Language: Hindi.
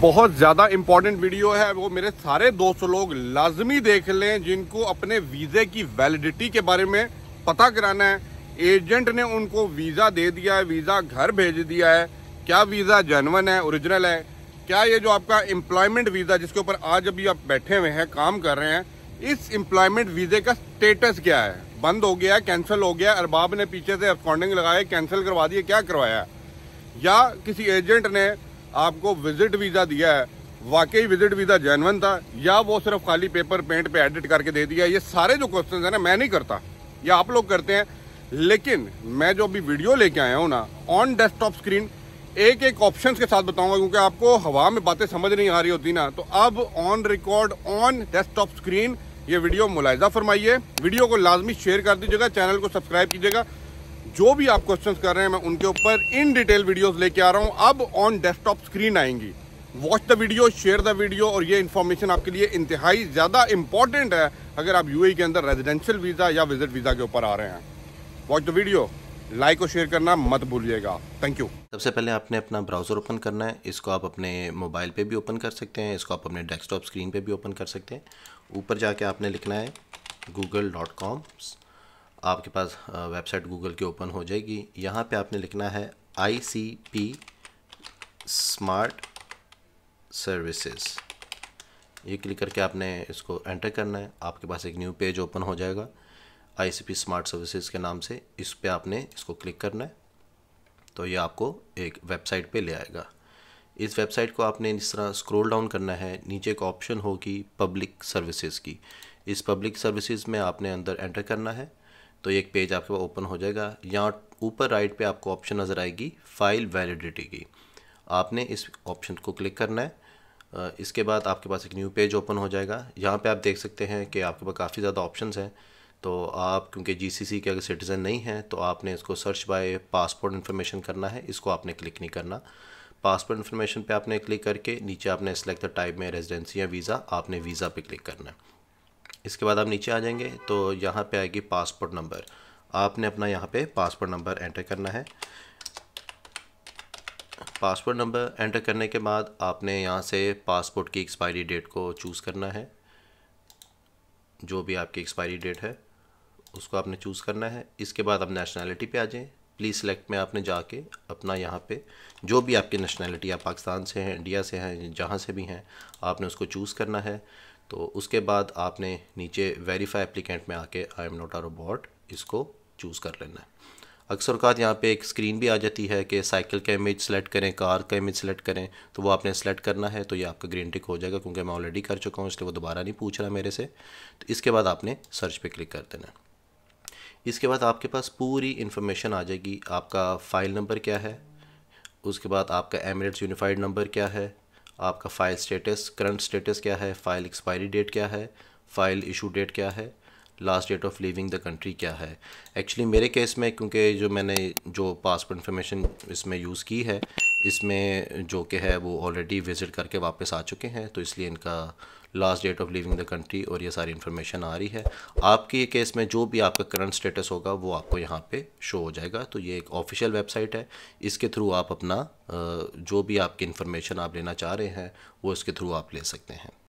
बहुत ज़्यादा इंपॉर्टेंट वीडियो है वो मेरे सारे दोस्त लोग लाजमी देख लें जिनको अपने वीज़े की वैलिडिटी के बारे में पता कराना है एजेंट ने उनको वीज़ा दे दिया है वीज़ा घर भेज दिया है क्या वीज़ा जेनवन है ओरिजिनल है क्या ये जो आपका एम्प्लॉयमेंट वीज़ा जिसके ऊपर आज अभी आप बैठे हुए हैं काम कर रहे हैं इस एम्प्लॉयमेंट वीज़े का स्टेटस क्या है बंद हो गया कैंसिल हो गया अरबाब ने पीछे से अकाउंटिंग लगाया कैंसिल करवा दिया क्या करवाया या किसी एजेंट ने आपको विजिट वीज़ा दिया है वाकई विजिट वीज़ा जैनवन था या वो सिर्फ खाली पेपर पेंट पे एडिट करके दे दिया ये सारे जो क्वेश्चन है ना मैं नहीं करता या आप लोग करते हैं लेकिन मैं जो अभी वीडियो लेके आया हूँ ना ऑन डेस्कटॉप स्क्रीन एक एक ऑप्शन के साथ बताऊंगा क्योंकि आपको हवा में बातें समझ नहीं आ रही होती ना तो अब on record on desktop screen ये वीडियो मुलायजा फरमाइए वीडियो को लाजमी शेयर कर दीजिएगा चैनल को सब्सक्राइब कीजिएगा जो भी आप क्वेश्चन कर रहे हैं मैं उनके ऊपर इन डिटेल वीडियोज लेके आ रहा हूँ अब ऑन डेस्कटॉप स्क्रीन आएंगी watch the video share the video और ये इन्फॉर्मेशन आपके लिए इंतहाई ज़्यादा इंपॉर्टेंट है अगर आप यूएई e के अंदर रेजिडेंशियल वीज़ा या विजिट वीज़ा के ऊपर आ रहे हैं वॉच द वीडियो लाइक और शेयर करना मत भूलिएगा थैंक यू सबसे पहले आपने अपना ब्राउज़र ओपन करना है इसको आप अपने मोबाइल पे भी ओपन कर सकते हैं इसको आप अपने डेस्कटॉप स्क्रीन पे भी ओपन कर सकते हैं ऊपर जाके आपने लिखना है गूगल डॉट कॉम आपके पास वेबसाइट गूगल की ओपन हो जाएगी यहाँ पे आपने लिखना है I C P smart services ये क्लिक करके आपने इसको एंटर करना है आपके पास एक न्यू पेज ओपन हो जाएगा I C P smart services के नाम से इस पर आपने इसको क्लिक करना है तो ये आपको एक वेबसाइट पे ले आएगा इस वेबसाइट को आपने इस तरह स्क्रॉल डाउन करना है नीचे एक ऑप्शन होगी पब्लिक सर्विसेज की इस पब्लिक सर्विसेज में आपने अंदर एंटर करना है तो एक पेज आपके पास ओपन हो जाएगा यहाँ ऊपर राइट पे आपको ऑप्शन नज़र आएगी फ़ाइल वैलिडिटी की आपने इस ऑप्शन को क्लिक करना है इसके बाद आपके पास एक न्यू पेज ओपन हो जाएगा यहाँ पे आप देख सकते हैं कि आपके पास काफ़ी ज़्यादा ऑप्शंस हैं तो आप क्योंकि जीसीसी के अगर सिटीज़न नहीं हैं तो आपने इसको सर्च बाय पासपोर्ट इन्फॉर्मेशन करना है इसको आपने क्लिक नहीं करना पासपोर्ट इन्फॉर्मेशन पे आपने क्लिक करके नीचे आपने सेलेक्ट द टाइप में रेजिडेंसी या वीज़ा आपने वीज़ा पे क्लिक करना है इसके बाद आप नीचे आ जाएंगे तो यहाँ पे आएगी पासपोर्ट नंबर आपने अपना यहाँ पे पासपोर्ट नंबर एंटर करना है पासपोर्ट नंबर एंटर करने के बाद आपने यहाँ से पासपोर्ट की एक्सपायरी डेट को चूज़ करना है जो भी आपकी एक्सपायरी डेट है उसको आपने चूज़ करना है इसके बाद आप नेशनैलिटी पर आ जाएँ प्लीज़ सेलेक्ट में आपने जाके अपना यहाँ पे जो भी आपकी नेशनैलिटी आप पाकिस्तान से हैं इंडिया से हैं जहाँ से भी हैं आपने उसको चूज़ करना है तो उसके बाद आपने नीचे वेरीफाई एप्लीकेंट में आके I am not a robot इसको चूज़ कर लेना है अक्सर अकात यहाँ पे एक स्क्रीन भी आ जाती है कि साइकिल का इमेज सेलेक्ट करें कार का इमेज सेलेक्ट करें तो वो आपने सेलेक्ट करना है तो ये आपका ग्रीन टिक हो जाएगा क्योंकि मैं ऑलरेडी कर चुका हूँ इसलिए वो दोबारा नहीं पूछ रहा मेरे से तो इसके बाद आपने सर्च पे क्लिक कर देना इसके बाद आपके पास पूरी इन्फॉर्मेशन आ जाएगी आपका फ़ाइल नंबर क्या है उसके बाद आपका एमरेट्स यूनिफाइड नंबर क्या है आपका फ़ाइल स्टेटस करंट स्टेटस क्या है फ़ाइल एक्सपायरी डेट क्या है फ़ाइल इशू डेट क्या है last date of leaving the country क्या है एक्चुअली मेरे केस में क्योंकि जो मैंने जो पासपोर्ट इन्फॉर्मेशन इसमें यूज़ की है इसमें जो कि है वो ऑलरेडी विज़िट करके वापस आ चुके हैं तो इसलिए इनका last date of leaving the country और ये सारी इन्फॉर्मेशन आ रही है आपके केस में जो भी आपका करंट स्टेटस होगा वो आपको यहाँ पे शो हो जाएगा तो ये एक ऑफिशियल वेबसाइट है इसके थ्रू आप अपना जो भी आपकी इन्फॉर्मेशन आप लेना चाह रहे हैं वो इसके थ्रू आप ले सकते हैं